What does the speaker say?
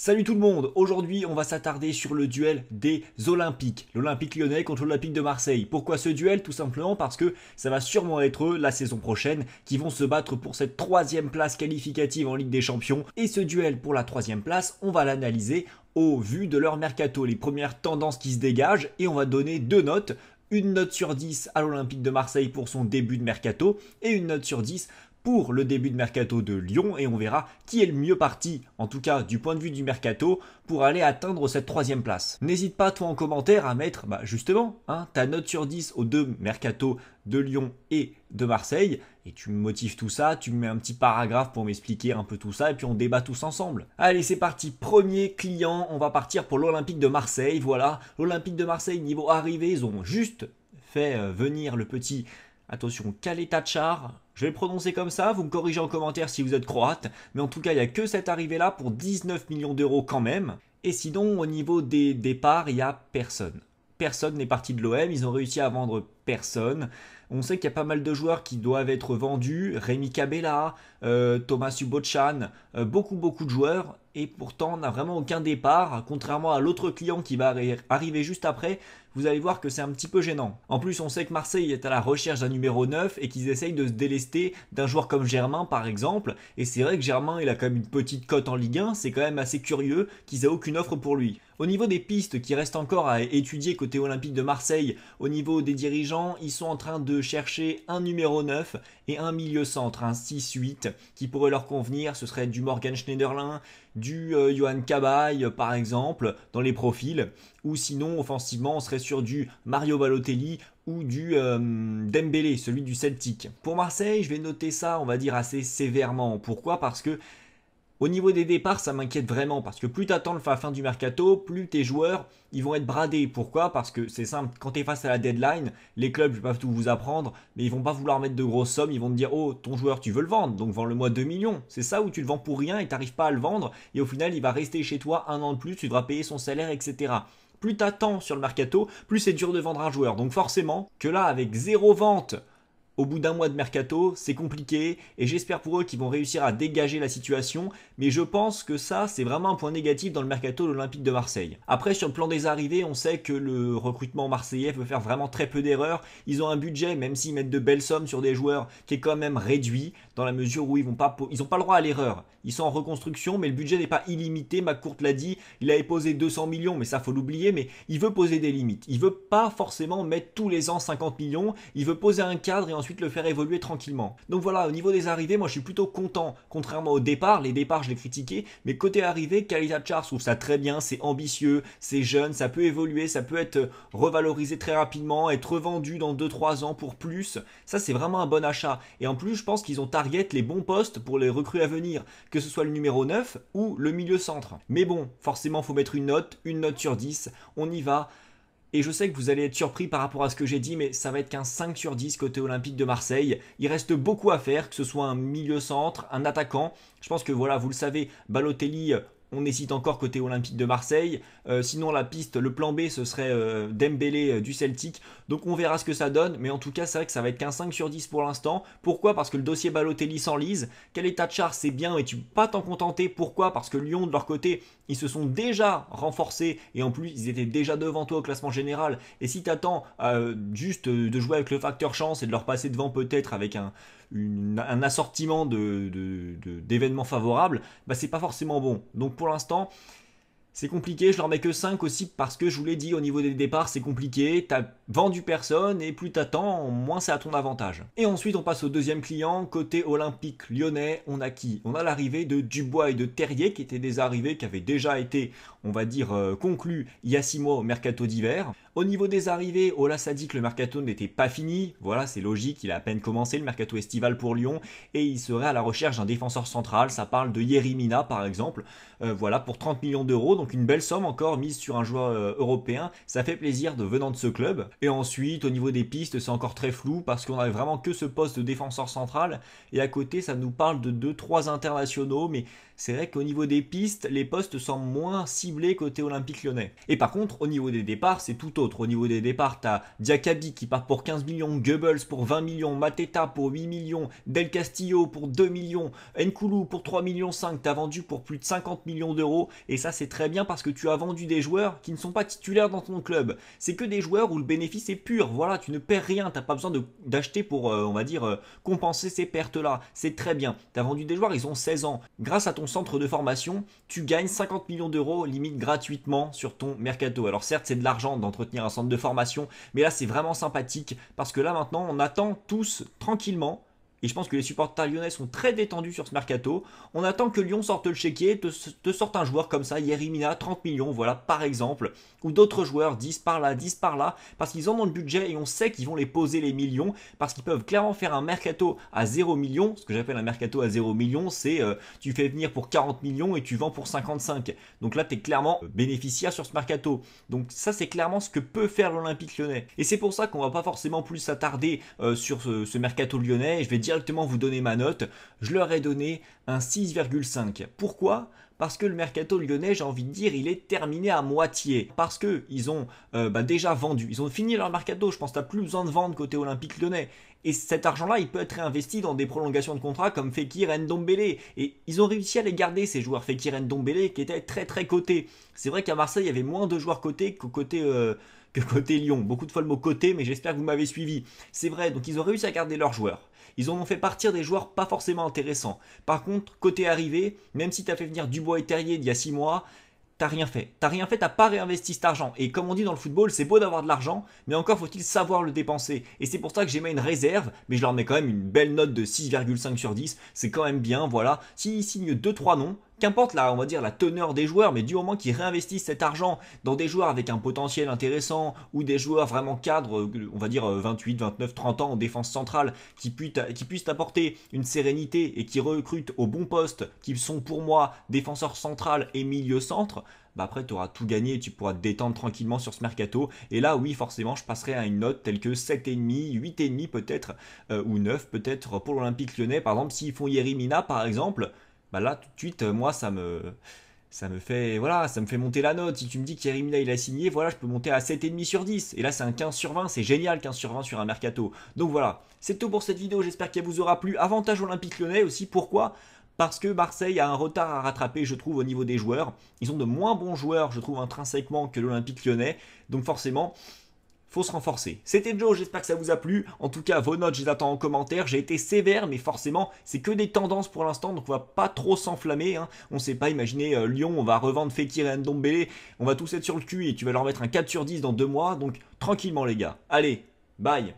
Salut tout le monde, aujourd'hui on va s'attarder sur le duel des Olympiques, l'Olympique lyonnais contre l'Olympique de Marseille. Pourquoi ce duel Tout simplement parce que ça va sûrement être eux la saison prochaine qui vont se battre pour cette troisième place qualificative en Ligue des Champions. Et ce duel pour la troisième place, on va l'analyser au vu de leur mercato, les premières tendances qui se dégagent et on va donner deux notes, une note sur 10 à l'Olympique de Marseille pour son début de mercato et une note sur 10 pour le début de mercato de Lyon et on verra qui est le mieux parti, en tout cas du point de vue du mercato, pour aller atteindre cette troisième place. N'hésite pas toi en commentaire à mettre bah, justement hein, ta note sur 10 aux deux mercato de Lyon et de Marseille et tu me motives tout ça, tu me mets un petit paragraphe pour m'expliquer un peu tout ça et puis on débat tous ensemble. Allez, c'est parti, premier client, on va partir pour l'Olympique de Marseille, voilà, l'Olympique de Marseille niveau arrivée, ils ont juste fait euh, venir le petit Attention, char je vais le prononcer comme ça, vous me corrigez en commentaire si vous êtes croate, mais en tout cas, il n'y a que cette arrivée-là pour 19 millions d'euros quand même. Et sinon, au niveau des départs, il n'y a personne. Personne n'est parti de l'OM, ils ont réussi à vendre on sait qu'il y a pas mal de joueurs qui doivent être vendus, Rémi Cabella, euh, Thomas Subochan, euh, beaucoup beaucoup de joueurs, et pourtant on n'a vraiment aucun départ, contrairement à l'autre client qui va arriver juste après, vous allez voir que c'est un petit peu gênant. En plus on sait que Marseille est à la recherche d'un numéro 9 et qu'ils essayent de se délester d'un joueur comme Germain par exemple, et c'est vrai que Germain il a quand même une petite cote en Ligue 1, c'est quand même assez curieux qu'ils aient aucune offre pour lui. Au niveau des pistes qui restent encore à étudier côté olympique de Marseille, au niveau des dirigeants, ils sont en train de chercher un numéro 9 et un milieu centre, un 6-8 qui pourrait leur convenir. Ce serait du Morgan Schneiderlin, du euh, Johan Cabaye euh, par exemple dans les profils. Ou sinon, offensivement, on serait sur du Mario Balotelli ou du euh, Dembélé, celui du Celtic. Pour Marseille, je vais noter ça, on va dire, assez sévèrement. Pourquoi Parce que au niveau des départs, ça m'inquiète vraiment parce que plus tu attends la fin du mercato, plus tes joueurs, ils vont être bradés. Pourquoi Parce que c'est simple, quand tu es face à la deadline, les clubs, ils peuvent tout vous apprendre, mais ils vont pas vouloir mettre de grosses sommes, ils vont te dire "Oh, ton joueur, tu veux le vendre, donc vends-le-moi 2 millions." C'est ça où tu le vends pour rien et t'arrives pas à le vendre et au final, il va rester chez toi un an de plus, tu devras payer son salaire, etc plus tu attends sur le mercato, plus c'est dur de vendre un joueur. Donc forcément que là, avec zéro vente au bout d'un mois de mercato, c'est compliqué et j'espère pour eux qu'ils vont réussir à dégager la situation, mais je pense que ça, c'est vraiment un point négatif dans le mercato de l'Olympique de Marseille. Après, sur le plan des arrivées, on sait que le recrutement marseillais veut faire vraiment très peu d'erreurs. Ils ont un budget, même s'ils mettent de belles sommes sur des joueurs, qui est quand même réduit, dans la mesure où ils n'ont pas, ils ont pas le droit à l'erreur. Ils sont en reconstruction, mais le budget n'est pas illimité. courte l'a dit, il avait posé 200 millions, mais ça, faut l'oublier, mais il veut poser des limites. Il veut pas forcément mettre tous les ans 50 millions, il veut poser un cadre et ensuite le faire évoluer tranquillement. Donc voilà, au niveau des arrivées, moi je suis plutôt content, contrairement au départ. Les départs, je les critiquais, mais côté arrivée, qualitation Char, trouve ça très bien, c'est ambitieux, c'est jeune, ça peut évoluer, ça peut être revalorisé très rapidement, être revendu dans 2-3 ans pour plus. Ça, c'est vraiment un bon achat. Et en plus, je pense qu'ils ont target les bons postes pour les recrues à venir, que ce soit le numéro 9 ou le milieu centre. Mais bon, forcément, faut mettre une note, une note sur 10. On y va. Et je sais que vous allez être surpris par rapport à ce que j'ai dit, mais ça va être qu'un 5 sur 10 côté Olympique de Marseille. Il reste beaucoup à faire, que ce soit un milieu centre, un attaquant. Je pense que voilà, vous le savez, Balotelli, euh, on hésite encore côté Olympique de Marseille. Euh, sinon, la piste, le plan B, ce serait euh, Dembélé euh, du Celtic. Donc, on verra ce que ça donne. Mais en tout cas, c'est vrai que ça va être qu'un 5 sur 10 pour l'instant. Pourquoi Parce que le dossier Balotelli s'enlise. Quel état de charge, c'est bien, Et tu peux pas t'en contenter. Pourquoi Parce que Lyon, de leur côté, ils se sont déjà renforcés. Et en plus, ils étaient déjà devant toi au classement général. Et si tu attends juste de jouer avec le facteur chance et de leur passer devant peut-être avec un, un assortiment d'événements de, de, favorables, bah, c'est pas forcément bon. Donc pour l'instant, c'est compliqué, je leur mets que 5 aussi parce que je vous l'ai dit, au niveau des départs, c'est compliqué vendu personne et plus t'attends, moins c'est à ton avantage. Et ensuite, on passe au deuxième client, côté olympique lyonnais, on a qui On a l'arrivée de Dubois et de Terrier, qui étaient des arrivées qui avaient déjà été, on va dire, conclu euh, conclues il y a six mois au mercato d'hiver. Au niveau des arrivées, Ola a dit que le mercato n'était pas fini. Voilà, c'est logique, il a à peine commencé le mercato estival pour Lyon et il serait à la recherche d'un défenseur central. Ça parle de Yerimina par exemple. Euh, voilà, pour 30 millions d'euros, donc une belle somme encore mise sur un joueur euh, européen. Ça fait plaisir de venant de ce club. Et ensuite, au niveau des pistes, c'est encore très flou parce qu'on n'avait vraiment que ce poste de défenseur central. Et à côté, ça nous parle de 2-3 internationaux. Mais c'est vrai qu'au niveau des pistes, les postes sont moins ciblés côté olympique lyonnais. Et par contre, au niveau des départs, c'est tout autre. Au niveau des départs, t'as Diakabi qui part pour 15 millions, Goebbels pour 20 millions, Mateta pour 8 millions, Del Castillo pour 2 millions, Nkoulou pour 3 millions 5, t'as vendu pour plus de 50 millions d'euros. Et ça, c'est très bien parce que tu as vendu des joueurs qui ne sont pas titulaires dans ton club. C'est que des joueurs où le bénéfice c'est pur. Voilà, tu ne perds rien. Tu n'as pas besoin d'acheter pour, euh, on va dire, euh, compenser ces pertes-là. C'est très bien. Tu as vendu des joueurs, ils ont 16 ans. Grâce à ton centre de formation, tu gagnes 50 millions d'euros limite gratuitement sur ton mercato. Alors certes, c'est de l'argent d'entretenir un centre de formation, mais là, c'est vraiment sympathique parce que là, maintenant, on attend tous tranquillement et je pense que les supporters lyonnais sont très détendus sur ce mercato. On attend que Lyon sorte le chéquier, te, sorte un joueur comme ça, Yerimina, 30 millions, voilà, par exemple. Ou d'autres joueurs, 10 par là, 10 par là, parce qu'ils en ont le budget et on sait qu'ils vont les poser les millions, parce qu'ils peuvent clairement faire un mercato à 0 millions. Ce que j'appelle un mercato à 0 millions, c'est euh, tu fais venir pour 40 millions et tu vends pour 55. Donc là, tu es clairement euh, bénéficiaire sur ce mercato. Donc ça, c'est clairement ce que peut faire l'Olympique lyonnais. Et c'est pour ça qu'on va pas forcément plus s'attarder euh, sur ce, mercato lyonnais. Je vais dire directement vous donner ma note. Je leur ai donné un 6,5. Pourquoi parce que le mercato lyonnais, j'ai envie de dire, il est terminé à moitié. Parce que ils ont euh, bah, déjà vendu, ils ont fini leur mercato. Je pense que t'as plus besoin de vendre côté olympique lyonnais. Et cet argent-là, il peut être réinvesti dans des prolongations de contrat comme Fekir Ndombele. Et ils ont réussi à les garder, ces joueurs Fekir Ndombele, qui étaient très très cotés. C'est vrai qu'à Marseille, il y avait moins de joueurs cotés qu'au côté... Euh, côté Lyon. Beaucoup de fois le mot côté, mais j'espère que vous m'avez suivi. C'est vrai, donc ils ont réussi à garder leurs joueurs. Ils ont fait partir des joueurs pas forcément intéressants. Par contre, côté arrivé, même si tu as fait venir Dubois et Terrier d'il y a 6 mois, t'as rien fait. T'as rien fait, t'as pas réinvesti cet argent. Et comme on dit dans le football, c'est beau d'avoir de l'argent, mais encore faut-il savoir le dépenser. Et c'est pour ça que j'ai mis une réserve, mais je leur mets quand même une belle note de 6,5 sur 10. C'est quand même bien, voilà. S'ils signent 2-3 noms, qu'importe là, on va dire la teneur des joueurs, mais du moment qu'ils réinvestissent cet argent dans des joueurs avec un potentiel intéressant ou des joueurs vraiment cadres, euh, on va dire 28, 29, 30 ans en défense centrale, qui, puissent qui puissent apporter une sérénité et qui recrutent au bon poste, qui sont pour moi défenseur central et milieu centre, bah après tu auras tout gagné tu pourras te détendre tranquillement sur ce mercato. Et là oui forcément je passerai à une note telle que 7,5, 8,5 peut-être, euh, ou 9 peut-être pour l'Olympique lyonnais. Par exemple s'ils font Yerimina par exemple, bah là tout de suite euh, moi ça me ça me fait voilà, ça me fait monter la note. Si tu me dis qu'Yeri il a signé, voilà, je peux monter à 7,5 sur 10. Et là c'est un 15 sur 20, c'est génial 15 sur 20 sur un mercato. Donc voilà, c'est tout pour cette vidéo, j'espère qu'elle vous aura plu. Avantage olympique lyonnais aussi, pourquoi parce que Marseille a un retard à rattraper, je trouve, au niveau des joueurs. Ils ont de moins bons joueurs, je trouve, intrinsèquement que l'Olympique lyonnais. Donc forcément, faut se renforcer. C'était Joe, j'espère que ça vous a plu. En tout cas, vos notes, je les attends en commentaire. J'ai été sévère, mais forcément, c'est que des tendances pour l'instant, donc on va pas trop s'enflammer. On hein. On sait pas, imaginer euh, Lyon, on va revendre Fekir et Ndombele, on va tous être sur le cul et tu vas leur mettre un 4 sur 10 dans deux mois, donc tranquillement les gars. Allez, bye